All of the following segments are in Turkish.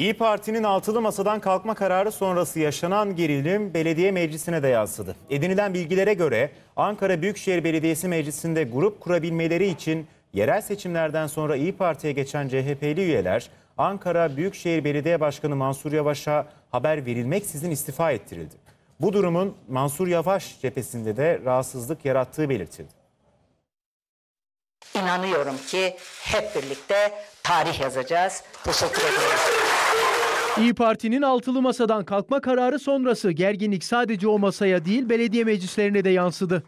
İyi Parti'nin altılı masadan kalkma kararı sonrası yaşanan gerilim belediye meclisine de yansıdı. Edinilen bilgilere göre Ankara Büyükşehir Belediyesi Meclisi'nde grup kurabilmeleri için yerel seçimlerden sonra İyi Parti'ye geçen CHP'li üyeler Ankara Büyükşehir Belediye Başkanı Mansur Yavaş'a haber verilmeksizin istifa ettirildi. Bu durumun Mansur Yavaş cephesinde de rahatsızlık yarattığı belirtildi. İnanıyorum ki hep birlikte tarih yazacağız. Teşekkür ederim. İyi Parti'nin altılı masadan kalkma kararı sonrası gerginlik sadece o masaya değil belediye meclislerine de yansıdı.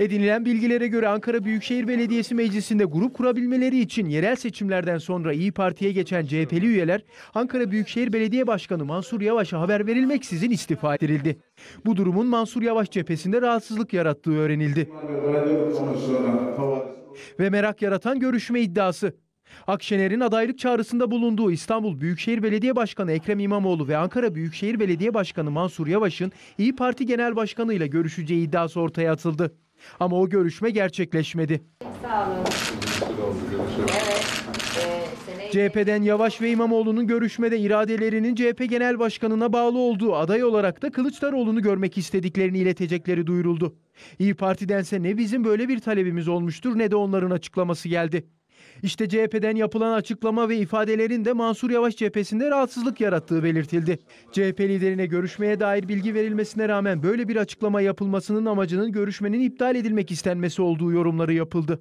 Edinilen bilgilere göre Ankara Büyükşehir Belediyesi Meclisi'nde grup kurabilmeleri için yerel seçimlerden sonra İyi Parti'ye geçen CHP'li üyeler Ankara Büyükşehir Belediye Başkanı Mansur Yavaş'a haber verilmeksizin istifa ettirildi. Bu durumun Mansur Yavaş cephesinde rahatsızlık yarattığı öğrenildi ve merak yaratan görüşme iddiası. Akşener'in adaylık çağrısında bulunduğu İstanbul Büyükşehir Belediye Başkanı Ekrem İmamoğlu ve Ankara Büyükşehir Belediye Başkanı Mansur Yavaş'ın İyi Parti Genel Başkanı ile görüşeceği iddiası ortaya atıldı. Ama o görüşme gerçekleşmedi. Sağ olun. Evet. E, CHP'den Yavaş ve İmamoğlu'nun görüşmede iradelerinin CHP Genel Başkanı'na bağlı olduğu aday olarak da Kılıçdaroğlu'nu görmek istediklerini iletecekleri duyuruldu. İyi Parti'dense ne bizim böyle bir talebimiz olmuştur ne de onların açıklaması geldi. İşte CHP'den yapılan açıklama ve ifadelerin de Mansur Yavaş cephesinde rahatsızlık yarattığı belirtildi. CHP liderine görüşmeye dair bilgi verilmesine rağmen böyle bir açıklama yapılmasının amacının görüşmenin iptal edilmek istenmesi olduğu yorumları yapıldı.